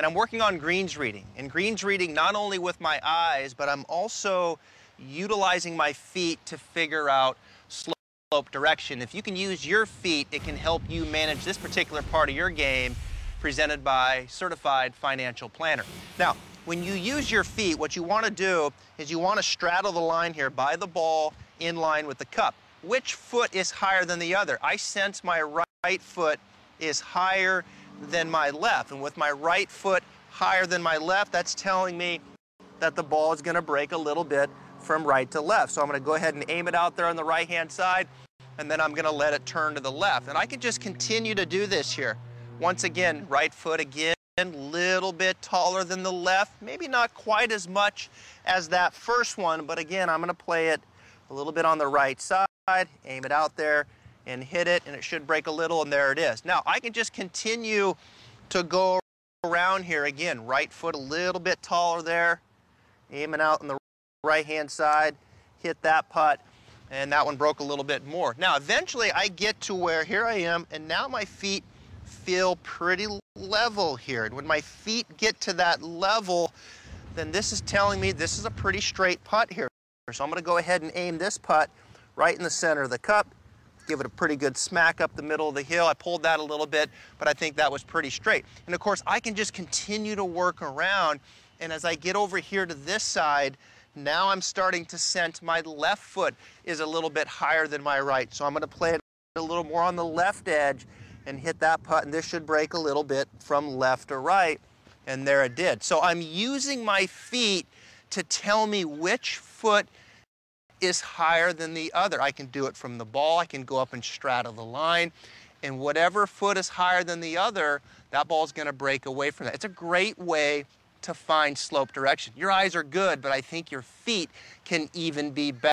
And I'm working on greens reading. And greens reading not only with my eyes, but I'm also utilizing my feet to figure out slope direction. If you can use your feet, it can help you manage this particular part of your game presented by certified financial planner. Now, when you use your feet, what you want to do is you want to straddle the line here by the ball in line with the cup. Which foot is higher than the other? I sense my right foot is higher than my left. And with my right foot higher than my left, that's telling me that the ball is going to break a little bit from right to left. So I'm going to go ahead and aim it out there on the right-hand side, and then I'm going to let it turn to the left. And I can just continue to do this here. Once again, right foot again, little bit taller than the left. Maybe not quite as much as that first one, but again, I'm going to play it a little bit on the right side, aim it out there, and hit it, and it should break a little, and there it is. Now, I can just continue to go around here again. Right foot a little bit taller there, aiming out on the right-hand side, hit that putt, and that one broke a little bit more. Now, eventually, I get to where here I am, and now my feet feel pretty level here. And when my feet get to that level, then this is telling me this is a pretty straight putt here. So I'm gonna go ahead and aim this putt right in the center of the cup give it a pretty good smack up the middle of the hill. I pulled that a little bit, but I think that was pretty straight. And of course, I can just continue to work around. And as I get over here to this side, now I'm starting to sense my left foot is a little bit higher than my right. So I'm gonna play it a little more on the left edge and hit that putt. And this should break a little bit from left to right. And there it did. So I'm using my feet to tell me which foot is higher than the other. I can do it from the ball. I can go up and straddle the line. And whatever foot is higher than the other, that ball is going to break away from that. It's a great way to find slope direction. Your eyes are good, but I think your feet can even be better.